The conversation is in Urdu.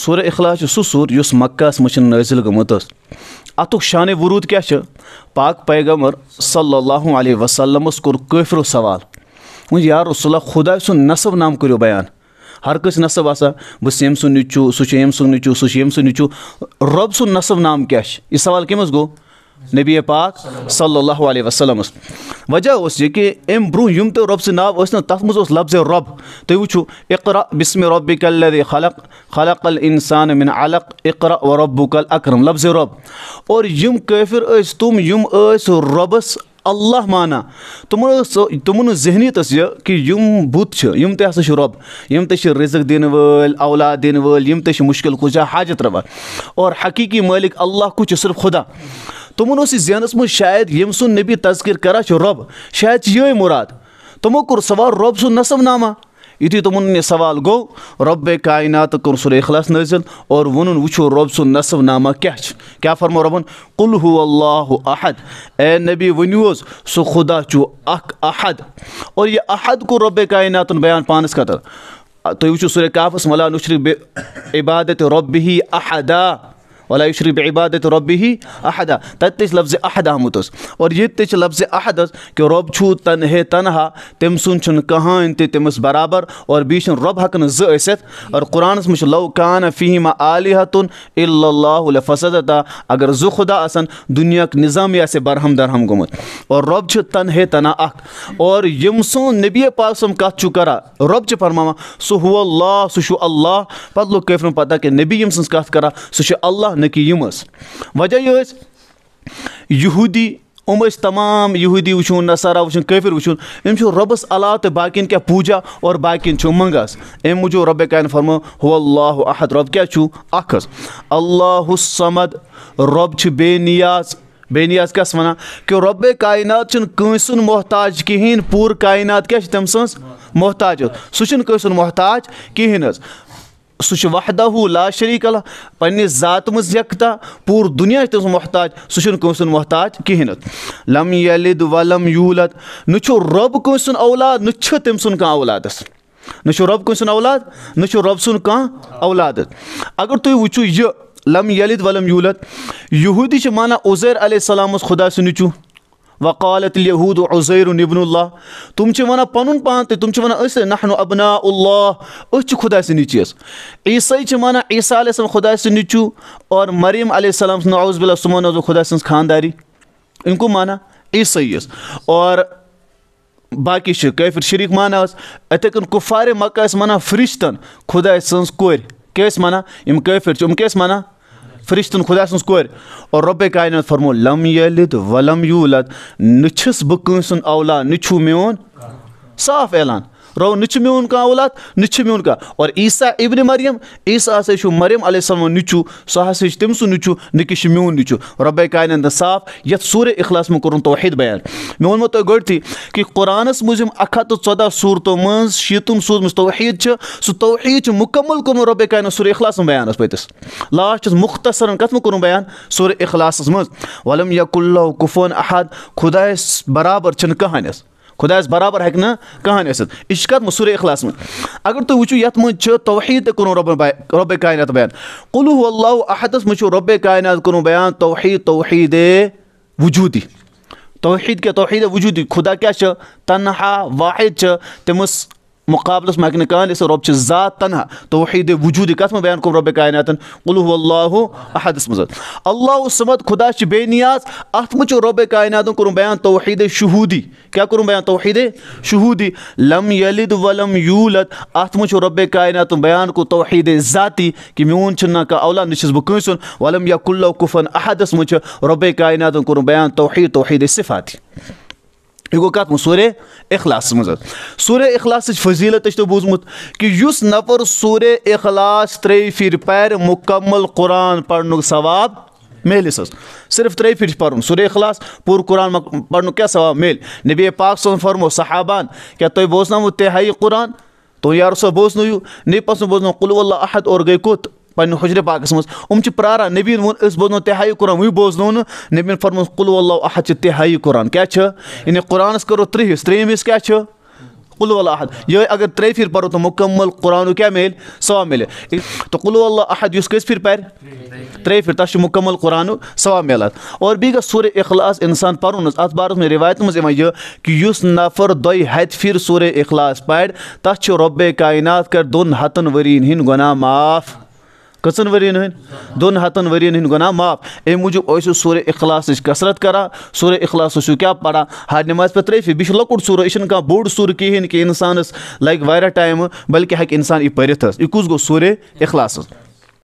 سورہ اخلاص سہ سور یس مکہس مجھ نازل گمت اتک شان ورود کیا پاک پیغمبر صلی اللہ علیہ وسلم کور کفرو سوال و یا رسول اللہ خدا سن نصب نام کرو بیان ہر کس نصب آسا بس یم سن نچو سہ یم سن نچو سہ یم سن نچو رب سن نصب نام کیا یہ سوال کمس گو نبی پاک صلی اللہ علیہ وسلم وجہ اس یہ کہ ام برو یم تو رب تو وچھو اقرا بسم رب خلق خلق الانسان من علق اقرا رب الاکرم لفظ رب اور یم اس تم یم اس ربس اللہ مانا تمن تمن ذہنیت یہ کہ تہ ہسا رب تہ رزق دین و اولاد دین تہ مشکل کچھ حاجت روا اور حقیقی مالک اللہ کچھ صرف خدا تمن اس ذہنس مجھ شاید یم سن نبی تذکر کرا رب شاید یہ مراد تمو کور سوال رب سن نصب نامہ یتھی یہ سوال گو رب کائنات کن سر اخلاص نازل اور وونن وچھو رب سن نصب نامہ کیا کیا فرمو ربن قل کل اللہ احد اے نبی ونیوز سو خدا چو احد اور یہ احد کو رب کائنات بیان پانس خطر کافس ملا شرف عبادت ربی احدا ولا شرف بعبادت ربه احدا تب لفظ عہدہ آمت اور یہ لفظ احد کہ رب چھو تنہے تنہا تم سن تمہ سین تمس برابر اور بیشن رب حق نا اور قرآن لو کان لوقانہ فیمہ الا اللہ لفسدتا اگر زو زدہ آسن نظام نظامی سے برہم درہم گمت اور رب سے تنہے تنہا اور یم سن نبی پاک سم کرا رب سو ہوا اللہ سو شو اللہ پتلو لوگ پتا کہ نبی یم سن کت شو اللہ نہ کہ یہ وجہ یہ یہودی ام اس تمام یہودی وچو نصارا وچو کافر وچو ام چھ ربس الا تہ باقین کیا پوجا اور باقین چھ منگس ام مجو رب کین فرم ہو اللہ احد رب کیا چھ اخس اللہ الصمد رب چھ بے نیاز بے نیاز کس ونا کہ رب کائنات چھن کوسن محتاج کہین پور کائنات کیا چھ تم سنس محتاج سچن کوسن محتاج کہین وحدہ لا شریک اللہ پنہ ذات مز یکتا پور دنیا تم سہ سنس محتاج کہین لم یلد ولم یولد نہ رب کو اولاد ن تم سن کہ اولادس نہ رب اولاد رب سن کم اولاد اگر وچو یہ لم یلد ولم یہودی چھ مانا عزیر علیہ السلام خدا سو وقالت الیهود عزیر ابن الله تم چھ ونا پنن پان تہ تم چھ ونا اس نحن ابناء الله اس چھ خدا سے نیچی اس عیسی چھ ونا عیسی علیہ السلام خدا سے نیچو اور مریم علیہ السلام نعوذ باللہ سمون از خدا سے خانداری ان کو مانا عیسی اس اور باقی چھ کیفر شریک مانا اس اتہ کن کفار مکہ اس مانا فرشتن خدا سے کور کیس مانا ام کیفر چھ ام کیس مانا فرشتن خدا سن کور اور رب کائنات فرمو لم یلد ولم یولد نچھس بکن سن اولاد نچھو میون صاف اعلان رو نچ میون کا اولاد نچ میون کا اور عیسیٰ ابن مریم عیسیٰ ہسا چھ مریم علیہ السلام نچو سہ ہسا تم سن نچو نکش میون نچو رب کائنن صاف یت سورہ اخلاص میں کورن توحید بیان میں ونمو تو گڈ تھی کہ قرانس مجم 114 سورتو منز شیتم سورت مس توحید چھ سو توحید چھ مکمل کورن رب کائنن سورہ اخلاص میں بیان اس پتس لاسٹ مختصرن کتم کورن بیان سورہ اخلاص منز ولم یکل لو کفون احد خدا برابر چھن کہانس خداس برابر ہکن یہ سوریخلس من اگر تی وچو یو موحد تر رب قائتات بیان قلو و الحدس مجھ رب قاینات کو بیان طوحی طوحد وجودی توحید وجودی خدا کیا تنہا واحد تمس مقابلس اس رب ذات تنہا طوحد وجود کت کم رب قایناتن الو اللہ عحدس مز اللہ و سمت خدا بے نیاز ات مچ رب کائنات کرم بیان توحید شہودی کیا کرم بیان توحید شہودی لم یلد ولم یولت ات مچ رب کائنات بیان کو توحید ذاتی کہ میون چھ نہ کا اولاد نشس بہ کنسن ولم یکل کفن احدس مچ رب کائنات قائناتن کوران طوح طوحد صفاتی یہ گو سورے اخلاص مزا سورے اخلاص فضیلت بوزمت کہ اس نفر صورہ اخلاص ترہی پھر مکمل قرآن پڑھن ثواب میلس صرف تر پھر پھر سورے اخلاص پور قرآن پڑھن کیا ثواب میل نبی پاک سن فرمو صحابان کیا توزن تہائی قرآن تار صاحب بوسنو نسو بوزن قلو اللہ احد اور گئی کت پنہ حجر پاکس مز ام چھ پراران نبی ون اس بوزنو تہائی قرآن وی بوزنو نبی فرمو قلو اللہ احد چھ تہائی قرآن کیا چھ یعنی قرآن اس کرو تری حص تریم حص کیا چھ اللہ احد یہ اگر تری پھر پرو تو مکمل قرآن کیا مل سوا ملے تو قلو اللہ احد یس کس پھر پر تری پھر تش مکمل قرآن سوا ملت اور بھی گا سورہ اخلاص انسان پرون ات بارس میں روایت مز یوان یہ کہ یس نفر دوی ہت پھر سورہ اخلاص پڑ تش رب کائنات کر دون ہتن ورین ہن گناہ معاف کچن ورین ہن دون ہتن ورین ہن گناہ معاف اے موجب اوس سورہ اخلاص کثرت کرا سورہ اخلاص اس کیا پڑھا ہر نماز پتر فی بش لکڑ سورہ اشن کا بورڈ سور کی ہن کہ انسانس لائک وائرا ٹائم بلکہ ہک انسان ای پرتس ایکوس گو سورہ اخلاص